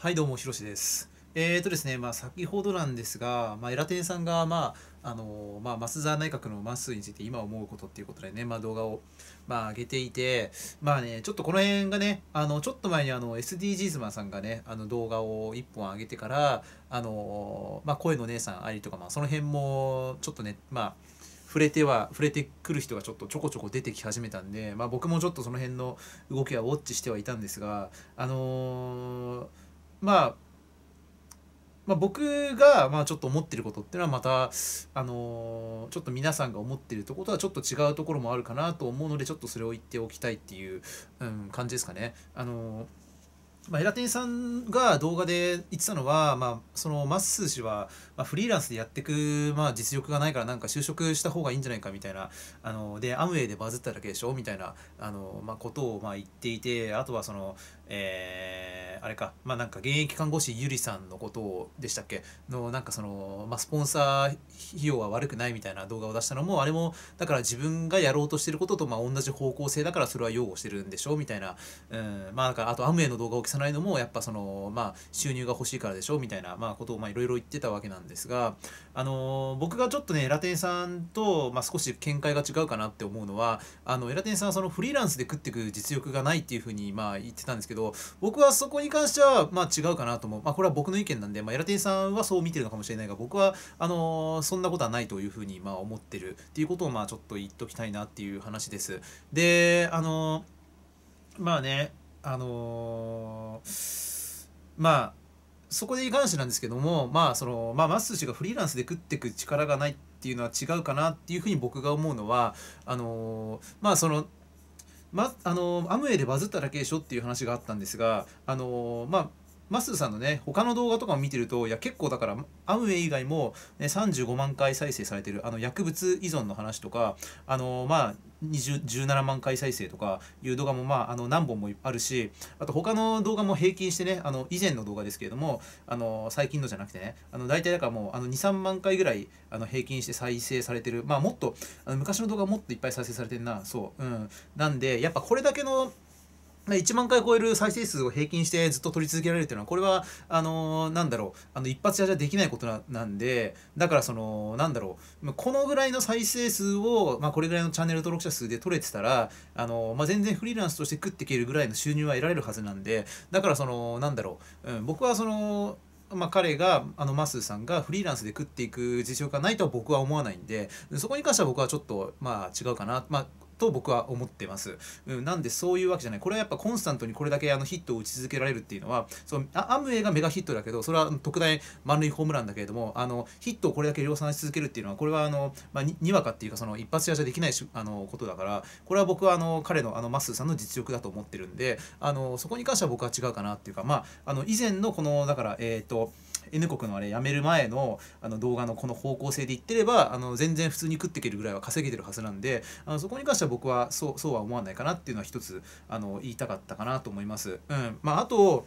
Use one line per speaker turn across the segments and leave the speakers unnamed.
はいどうもひろしです。えーとですねまあ、先ほどなんですが、まあ、エラテンさんが、まああのまあ、増田内閣のマスについて今思うことっていうことでね、まあ、動画を、まあ、上げていて、まあね、ちょっとこの辺がねあのちょっと前にあの SDGs マンさんがねあの動画を1本上げてからあの、まあ、声の姉さんありとか、まあ、その辺もちょっとね、まあ触れては触れてくる人がちょっとちょこちょこ出てき始めたんで、まあ、僕もちょっとその辺の動きはウォッチしてはいたんですがあのーまあまあ、僕がまあちょっと思ってることっていうのはまた、あのー、ちょっと皆さんが思ってるとことはちょっと違うところもあるかなと思うのでちょっとそれを言っておきたいっていう、うん、感じですかね。あのー、まあ、エラテンさんが動画で言ってたのは、まあ、そのマッスー氏は、まあ、フリーランスでやってく、まあ、実力がないからなんか就職した方がいいんじゃないかみたいなあのでアムウェイでバズっただけでしょみたいなあの、まあ、ことをまあ言っていてあとはそのえーあれか、まあ、なんか現役看護師ゆりさんのことをでしたっけのなんかその、まあ、スポンサー費用は悪くないみたいな動画を出したのもあれもだから自分がやろうとしてることとまあ同じ方向性だからそれは擁護してるんでしょうみたいな,、うんまあ、なんかあとアムウェイの動画を消さないのもやっぱその、まあ、収入が欲しいからでしょうみたいな、まあ、ことをいろいろ言ってたわけなんですが、あのー、僕がちょっとねエラテンさんと、まあ、少し見解が違うかなって思うのはあのエラテンさんはそのフリーランスで食っていく実力がないっていうふうにまあ言ってたんですけど僕はそこにに関しては、まあ、違うかなと思う、まあ、これは僕の意見なんで、まあ、エラテイさんはそう見てるのかもしれないが僕はあのー、そんなことはないというふうに、まあ、思ってるっていうことを、まあ、ちょっと言っときたいなっていう話です。であのー、まあねあのー、まあそこでいかんしなんですけどもまあそのまあますーがフリーランスで食ってく力がないっていうのは違うかなっていうふうに僕が思うのはあのまあそのま、あのアムウェイでバズっただけでしょっていう話があったんですがあの、まあ、マスさんのね他の動画とかも見てるといや結構だからアムウェイ以外も、ね、35万回再生されてるあの薬物依存の話とかあのまあ17万回再生とかいう動画も、まあ、あの何本もあるしあと他の動画も平均してねあの以前の動画ですけれどもあの最近のじゃなくてねあの大体だからもう23万回ぐらいあの平均して再生されてるまあもっとあの昔の動画もっといっぱい再生されてるなそううんなんでやっぱこれだけの1万回超える再生数を平均してずっと取り続けられるっていうのはこれはあのなんだろうあの一発屋じゃできないことなんでだからそのなんだろうこのぐらいの再生数を、まあ、これぐらいのチャンネル登録者数で取れてたらあの、まあ、全然フリーランスとして食っていけるぐらいの収入は得られるはずなんでだからそのなんだろう、うん、僕はそのまあ、彼があのマスーさんがフリーランスで食っていく実力がないとは僕は思わないんでそこに関しては僕はちょっとまあ違うかな、まあ、と僕は思ってます、うん、なんでそういうわけじゃないこれはやっぱコンスタントにこれだけあのヒットを打ち続けられるっていうのはそのアムウェイがメガヒットだけどそれは特大満塁ホームランだけれどもあのヒットをこれだけ量産し続けるっていうのはこれはあの、まあ、にわかっていうかその一発屋じゃできないしあのことだからこれは僕はあの彼のあのマスーさんの実力だと思ってるんであのそこに関しては僕は違うかなっていうかまああの以前のこのだからえっ、ー、と N 国のあれ辞める前のあの動画のこの方向性で言ってればあの全然普通に食っていけるぐらいは稼げてるはずなんであのそこに関しては僕はそうそうは思わないかなっていうのは一つあの言いたかったかなと思います。うんまあ、あと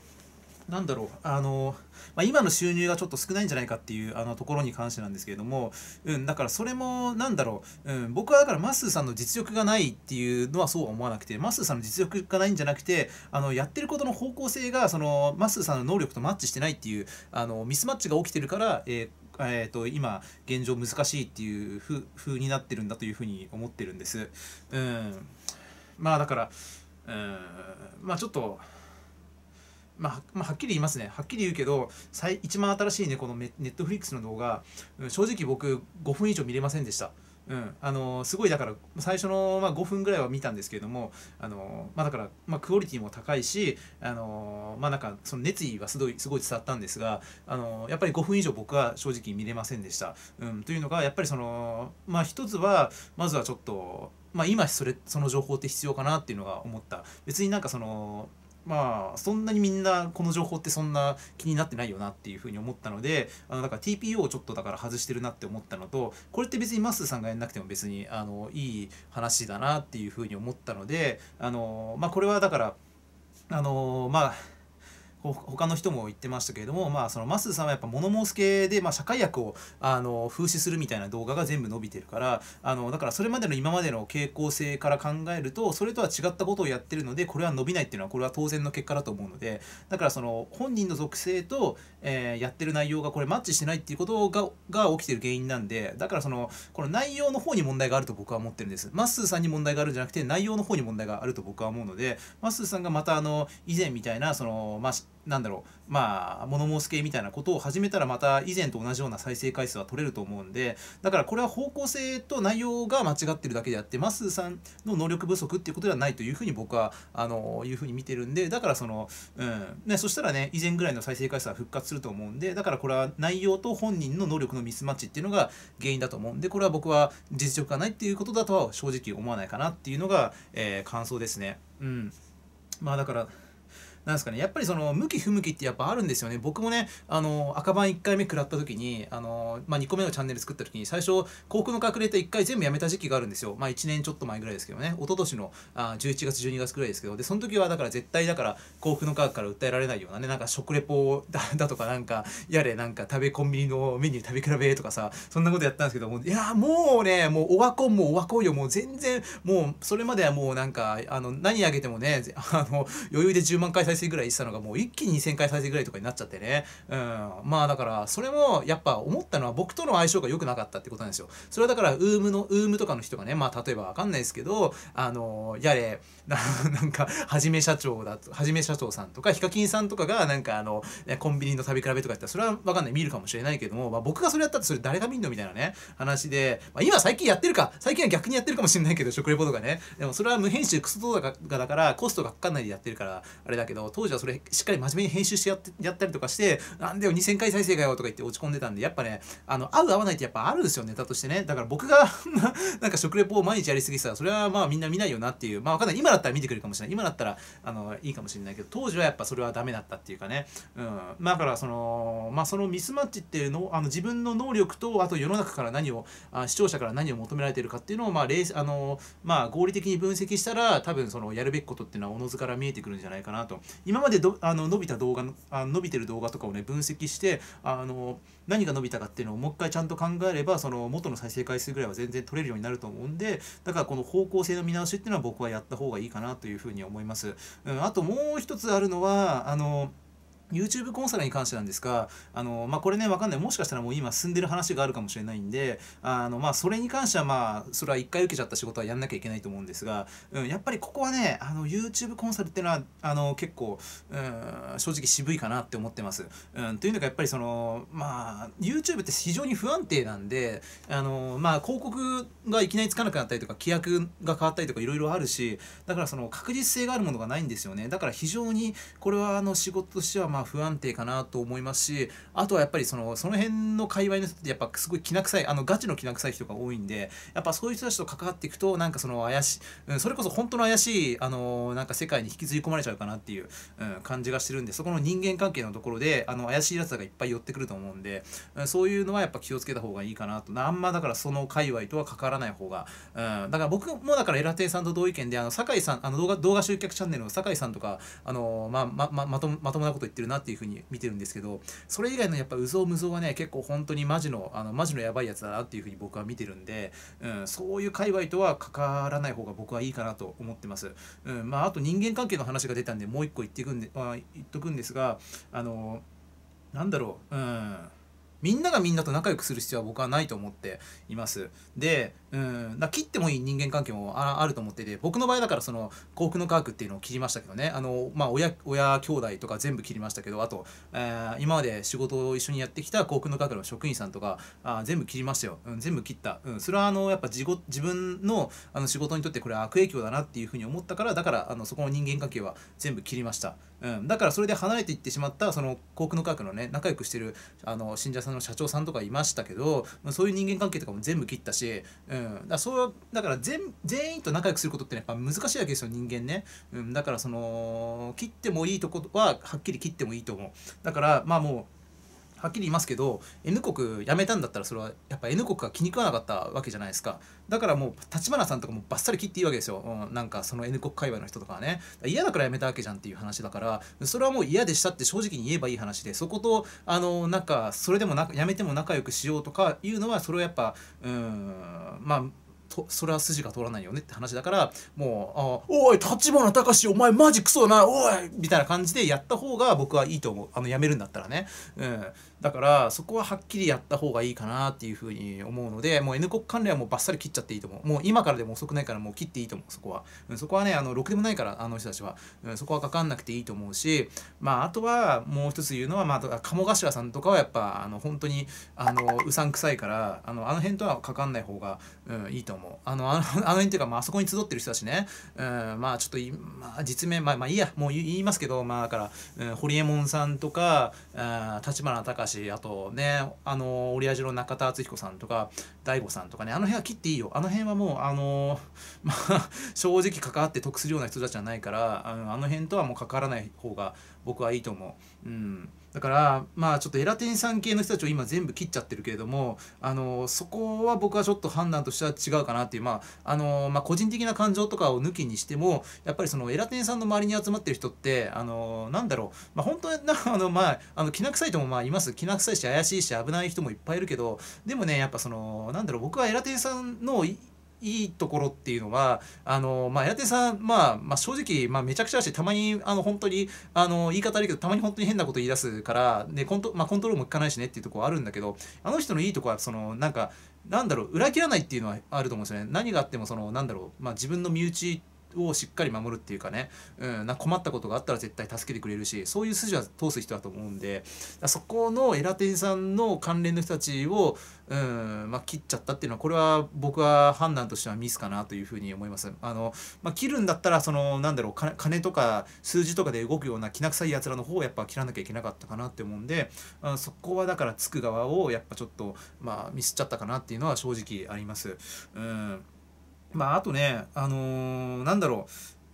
なんだろうあの、まあ、今の収入がちょっと少ないんじゃないかっていうあのところに関してなんですけれども、うん、だからそれもなんだろう、うん、僕はだからまっすーさんの実力がないっていうのはそうは思わなくてまっすーさんの実力がないんじゃなくてあのやってることの方向性がそのまっすーさんの能力とマッチしてないっていうあのミスマッチが起きてるから、えーえーと、と今現状難しいっていうふ風になってるんだというふうに思ってるんです。うん、まあだから、うん、まあちょっとまあ、まあ、はっきり言いますねはっきり言うけど一番新しいねこのネットフリックスの動画、うん、正直僕5分以上見れませんでした。うん、あのすごいだから最初の、まあ、5分ぐらいは見たんですけれどもあの、まあ、だから、まあ、クオリティも高いしあの、まあ、なんかその熱意はすごいすごい伝わったんですがあのやっぱり5分以上僕は正直見れませんでした。うん、というのがやっぱりその、まあ、一つはまずはちょっと、まあ、今それその情報って必要かなっていうのが思った。別になんかそのまあそんなにみんなこの情報ってそんな気になってないよなっていうふうに思ったのであのだから TPO をちょっとだから外してるなって思ったのとこれって別にマスさんがやんなくても別にあのいい話だなっていうふうに思ったのであのまあこれはだからあのまあ他の人も言ってましたけれども、まあ、そのマスさんはやっぱ物申す系で、まあ、社会役をあの風刺するみたいな動画が全部伸びてるからあのだからそれまでの今までの傾向性から考えるとそれとは違ったことをやってるのでこれは伸びないっていうのはこれは当然の結果だと思うのでだからその本人の属性と、えー、やってる内容がこれマッチしてないっていうことがが起きてる原因なんでだからそのこの内容の方に問題があると僕は思ってるんです。マスーさんに問題があるんじゃなくて内容の方に問題があると僕は思うのでマスーさんがまたあの以前みたいなその、まあなんだろうまあ物申す系みたいなことを始めたらまた以前と同じような再生回数は取れると思うんでだからこれは方向性と内容が間違ってるだけであってまっすーさんの能力不足っていうことではないというふうに僕はあのいうふうに見てるんでだからその、うんね、そしたらね以前ぐらいの再生回数は復活すると思うんでだからこれは内容と本人の能力のミスマッチっていうのが原因だと思うんでこれは僕は実力がないっていうことだとは正直思わないかなっていうのが、えー、感想ですね。うんまあだからなんですかねやっぱりその向き不向きってやっぱあるんですよね僕もねあの赤番1回目食らった時にあの、まあ、2個目のチャンネル作った時に最初航空の隠れて1回全部やめた時期があるんですよまあ1年ちょっと前ぐらいですけどね一昨年のあ11月12月ぐらいですけどでその時はだから絶対だから航空の科学から訴えられないようなねなんか食レポだ だとかなんかやれなんか食べコンビニのメニュー食べ比べとかさそんなことやったんですけどもいやもうねもうオワコンもオワコンよもう全然もうそれまではもうなんかあの何あげてもね あの余裕で10万回再生ぐらいしたのがもう一気に2000回再生ぐらいとかになっちゃってね、うん、まあだからそれもやっぱ思ったのは僕との相性が良くなかったってことなんですよそれはだからウームのウームとかの人がねまあ例えば分かんないですけどあのやれ なんかはじめ社長だはじめ社長さんとかヒカキンさんとかがなんかあのコンビニの食べ比べとかやったらそれは分かんない見るかもしれないけども、まあ、僕がそれやったらそれ誰が見んのみたいなね話で、まあ、今最近やってるか最近は逆にやってるかもしれないけど食レポとかねでもそれは無編集クソ動画だからコストがかかんないでやってるからあれだけどど当時はそれしっかり真面目に編集してやってやったりとかして何でもよ2000回再生かよとか言って落ち込んでたんでやっぱねあの合う合わないってやっぱあるんですよネタとしてねだから僕が なんか食レポを毎日やりすぎてたらそれはまあみんな見ないよなっていうまあ分かんない今だったら見てくれるかもしれない今だったらあのいいかもしれないけど当時はやっぱそれはダメだったっていうかね、うん、だからそのまあそのミスマッチっていうのあの自分の能力とあと世の中から何をあ視聴者から何を求められてるかっていうのをまああのまあ合理的に分析したら多分そのやるべきことっていうのはおのずから見えてくるんじゃないかなと今までどあの伸びた動画のあ伸びてる動画とかをね分析してあの何が伸びたかっていうのをもう一回ちゃんと考えればその元の再生回数ぐらいは全然取れるようになると思うんでだからこの方向性の見直しっていうのは僕はやった方がいいかなというふうに思います。うん、あともう一つあるのはあの YouTube コンサルに関してなんですが、あのまあ、これね、わかんない。もしかしたらもう今進んでる話があるかもしれないんで、あのまあ、それに関してはまあ、それは一回受けちゃった仕事はやんなきゃいけないと思うんですが、うん、やっぱりここはね、あの YouTube コンサルっていうのは、あの結構、うん、正直渋いかなって思ってます。うん、というのがやっぱりその、まあ、YouTube って非常に不安定なんで、あのまあ、広告がいきなりつかなくなったりとか、規約が変わったりとかいろいろあるし、だからその確実性があるものがないんですよね。だから非常に、これはあの仕事としてはまあ、あ不安定かなと思いますしあとはやっぱりそのその辺の界隈の人ってやっぱすごいきな臭いあのガチのきな臭い人が多いんでやっぱそういう人たちと関わっていくとなんかその怪しい、うん、それこそ本当の怪しいあのなんか世界に引きずり込まれちゃうかなっていう、うん、感じがしてるんでそこの人間関係のところであの怪しいやつがいっぱい寄ってくると思うんで、うん、そういうのはやっぱ気をつけた方がいいかなとあんまだからその界隈とは関わらない方が、うん、だから僕もだからエラテイさんと同意見であの酒井さんあの動画動画集客チャンネルの酒井さんとかあの、まあまままとまともなこと言ってるなっていうふうに見てるんですけどそれ以外のやっぱうぞうむぞうはね結構本当にマジのあのマジのやばいやつだなっていうふうに僕は見てるんで、うん、そういう界隈とは関わらない方が僕はいいかなと思ってます。うんまあ、あと人間関係の話が出たんでもう一個言ってくんで、まあ、言っとくんですがあのなんだろううんみんながみんなと仲良くする必要は僕はないと思っています。でうん、だ切ってもいい人間関係もあると思ってて僕の場合だからその幸福の科学っていうのを切りましたけどねあの、まあ親、親兄弟とか全部切りましたけどあと、えー、今まで仕事を一緒にやってきた幸福の科学の職員さんとかあ全部切りましたよ、うん、全部切った、うん、それはあのやっぱ自自分のあの仕事にとってこれは悪影響だなっていうふうに思ったからだからあのそこの人間関係は全部切りました、うん、だからそれで離れていってしまったその幸福の科学のね仲良くしてるあの信者さんの社長さんとかいましたけどそういう人間関係とかも全部切ったし、うんうん、だそうだから全全員と仲良くすることって、ね、やっぱ難しいわけですよ人間ね、うん、だからその切ってもいいとこははっきり切ってもいいと思うだからまあもうはっきり言いますけど N 国辞めたんだったらそれはやっぱ N 国が気に食わなかったわけじゃないですかだからもう立花さんとかもバッサリ切っていいわけですよ、うん、なんかその N 国界隈の人とかはね嫌だから辞めたわけじゃんっていう話だからそれはもう嫌でしたって正直に言えばいい話でそことあのなんかそれでもな辞めても仲良くしようとかいうのはそれはやっぱうんまあとそれは筋が通らないよねって話だからもう「おい立花隆お前マジクソなおい!」みたいな感じでやった方が僕はいいと思うあの辞めるんだったらね。うん、だからそこははっきりやった方がいいかなっていうふうに思うのでもう N 国関連はもうバッサリ切っちゃっていいと思うもう今からでも遅くないからもう切っていいと思うそこは、うん、そこはねあのろくでもないからあの人たちは、うん、そこはかかんなくていいと思うしまああとはもう一つ言うのは、まあ、鴨頭さんとかはやっぱあの本当にあのうさんくさいからあのあの辺とはかかんない方が、うん、いいと思うあのあのあの辺っていうか、まあそこに集ってる人たちね、うん、まあちょっと、まあ、実名まあまあいいやもう言いますけどまあだから、うん、ホリエモンさんとかあ立花隆しあとねあのオリアジの中田敦彦さんとか大悟さんとかねあの辺は切っていいよあの辺はもうあのまあ正直関わって得するような人たちじゃないからあの辺とはもう関わらない方が僕はいいと思う。うんだからまあちょっとエラテンさん系の人たちを今全部切っちゃってるけれどもあのそこは僕はちょっと判断としては違うかなっていうまああの、まあ、個人的な感情とかを抜きにしてもやっぱりそのエラテンさんの周りに集まってる人ってあのなんだろう、まあ、本当はあのまああのきな臭い人もまあいますきな臭いし怪しいし危ない人もいっぱいいるけどでもねやっぱそのなんだろう僕はエラテンんのいいところっていうのはあの、まあ、やてさん、まあ、まあ、正直、まあ、めちゃくちゃだしたまにあの本当にあの言い方悪いけどたまに本当に変なこと言い出すからでコント、まあ、コントロールも効かないしねっていうとこはあるんだけどあの人のいいとこはそのなんかなんだろう裏切らないっていうのはあると思うんですよね。何があってもそのなんだろう、まあ、自分の身内をしっかり守るっていうかね、うん、な困ったことがあったら絶対助けてくれるしそういう筋は通す人だと思うんでそこのエラテンさんの関連の人たちを、うんまあ、切っちゃったっていうのはこれは僕は判断としてはミスかなというふうに思います。あのまあ、切るんだったらそのなんだろう金とか数字とかで動くようなきな臭いやつらの方をやっぱ切らなきゃいけなかったかなって思うんであそこはだからつく側をやっぱちょっと、まあ、ミスっちゃったかなっていうのは正直あります。うんまあ、あとね、あのー、なんだろ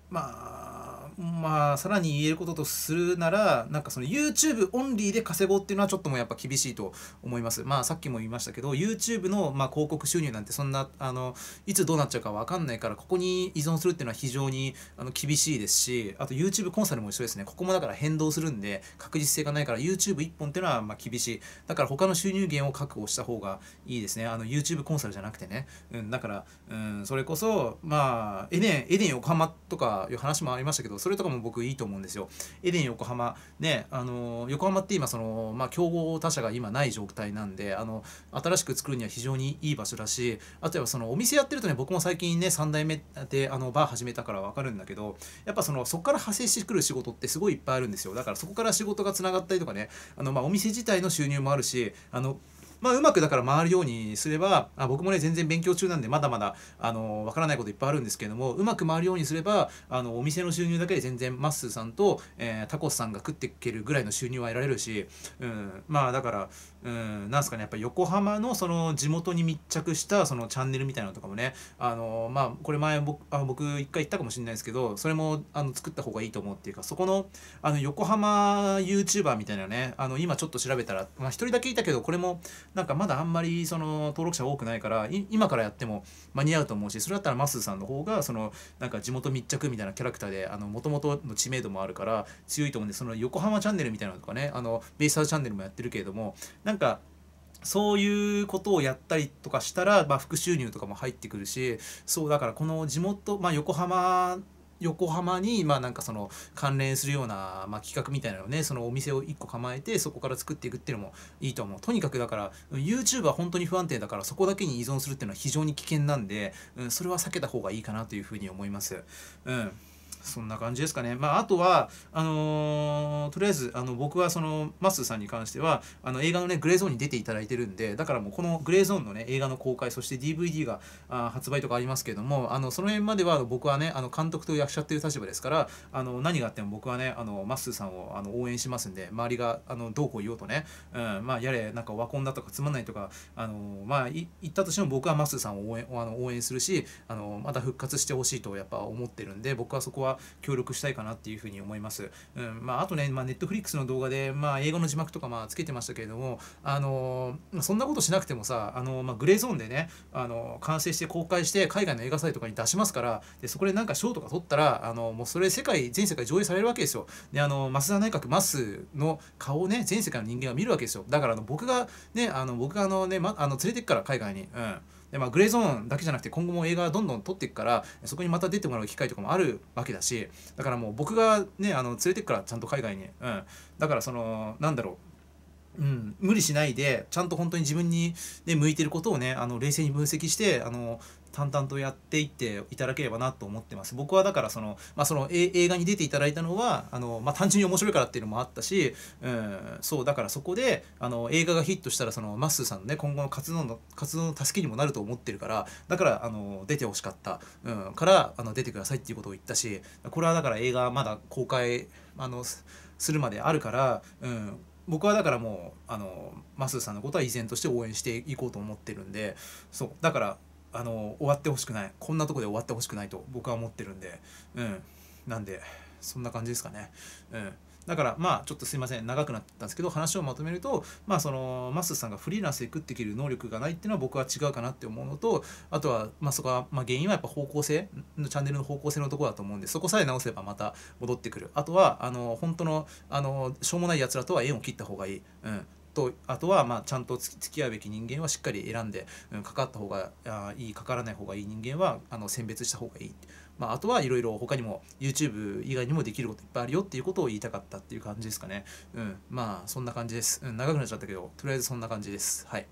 う、まあ、まあさらに言えることとするならなんかその YouTube オンリーで稼ごうっていうのはちょっともやっぱ厳しいと思いますまあさっきも言いましたけど YouTube のまあ広告収入なんてそんなあのいつどうなっちゃうか分かんないからここに依存するっていうのは非常にあの厳しいですしあと YouTube コンサルも一緒ですねここもだから変動するんで確実性がないから YouTube1 本っていうのはまあ厳しいだから他の収入源を確保した方がいいですねあの YouTube コンサルじゃなくてね、うん、だから、うん、それこそまあエデンエデン横浜とかいう話もありましたけどそれとかも僕いいと思うんですよ。エデン横浜ねあの横浜って今その、まあ、競合他社が今ない状態なんであの新しく作るには非常にいい場所だしあとはそのお店やってるとね僕も最近ね3代目であのバー始めたから分かるんだけどやっぱそのそこから派生してくる仕事ってすごいいっぱいあるんですよだからそこから仕事がつながったりとかねあの、まあ、お店自体の収入もあるしあのまあ、うまくだから回るようにすればあ僕もね全然勉強中なんでまだまだあのわからないこといっぱいあるんですけれどもうまく回るようにすればあのお店の収入だけで全然まっすーさんと、えー、タコスさんが食っていけるぐらいの収入は得られるし、うん、まあだからうんなんすかねやっぱ横浜のその地元に密着したそのチャンネルみたいなのとかもねあのまあこれ前僕あ僕一回言ったかもしれないですけどそれもあの作った方がいいと思うっていうかそこのあの横浜 YouTuber みたいなねあの今ちょっと調べたら一、まあ、人だけいたけどこれもなんかまだあんまりその登録者多くないから今からやっても間に合うと思うしそれだったらまっすーさんの方がそのなんか地元密着みたいなキャラクターでもともとの知名度もあるから強いと思うんでその横浜チャンネルみたいなのとかねあのベイスターズチャンネルもやってるけれどもなんかそういうことをやったりとかしたら、まあ、副収入とかも入ってくるしそうだからこの地元、まあ、横浜横浜にまあなんかその関連するようなまあ企画みたいなのをねそのお店を1個構えてそこから作っていくっていうのもいいと思うとにかくだから YouTube は本当に不安定だからそこだけに依存するっていうのは非常に危険なんで、うん、それは避けた方がいいかなというふうに思います。うんそんな感じですかね。まあ、あとはあのー、とりあえずあの僕はそのマッスーさんに関してはあの映画のねグレーゾーンに出ていただいてるんでだからもうこのグレーゾーンのね映画の公開そして DVD があ発売とかありますけれどもあのその辺までは僕はねあの監督と役者っていう立場ですからあの何があっても僕はねあのマスーさんをあの応援しますんで周りがあのどうこう言おうとね、うん、まあやれなんか和コンだとかつまんないとかあのまあ言ったとしても僕はマッスーさんを応援あの応援するしあのまた復活してほしいとやっぱ思ってるんで僕はそこはは協力したいかなっていうふうに思います。うんまあ、あとね、まネットフリックスの動画で、まあ、英語の字幕とかまあつけてましたけれども、あのそんなことしなくてもさ、あのまあ、グレーゾーンでね、あの完成して公開して海外の映画祭とかに出しますからでそこでなんか賞とか取ったらあのもうそれ世界全世界上映されるわけですよ。であの増田内閣マスの顔をね全世界の人間が見るわけですよ。だからあの僕がねあの僕があのね、ま、あの連れてくから海外に。うんでまあ、グレーゾーンだけじゃなくて今後も映画どんどん撮っていくからそこにまた出てもらう機会とかもあるわけだしだからもう僕がねあの連れてくからちゃんと海外に、うん、だからそのなんだろううん、無理しないでちゃんと本当に自分に、ね、向いてることをねあの冷静に分析してあの淡々とやっていっていただければなと思ってます僕はだからその,、まあ、その映画に出ていただいたのはあの、まあ、単純に面白いからっていうのもあったし、うん、そうだからそこであの映画がヒットしたらそのまっすーさんのね今後の活動の活動の助けにもなると思ってるからだからあの出てほしかった、うん、からあの出てくださいっていうことを言ったしこれはだから映画まだ公開あのするまであるから、うん、僕はだからもうあのマスーさんのことは依然として応援していこうと思ってるんでそうだからあの終わってほしくないこんなとこで終わってほしくないと僕は思ってるんでうんなんでそんな感じですかねうんだからまあちょっとすいません長くなったんですけど話をまとめるとまあそのマスさんがフリーランスで食っていける能力がないっていうのは僕は違うかなって思うのとあとはまあそこはまあ原因はやっぱ方向性のチャンネルの方向性のところだと思うんでそこさえ直せばまた戻ってくるあとはあの本当のあのしょうもないやつらとは縁を切った方がいい、うん、とあとはまあちゃんと付き合うべき人間はしっかり選んで、うん、かかった方がいいかからない方がいい人間はあの選別した方がいい。まあ、あとはいろいろ他にも YouTube 以外にもできることいっぱいあるよっていうことを言いたかったっていう感じですかね。うん。まあ、そんな感じです。うん、長くなっちゃったけど、とりあえずそんな感じです。はい。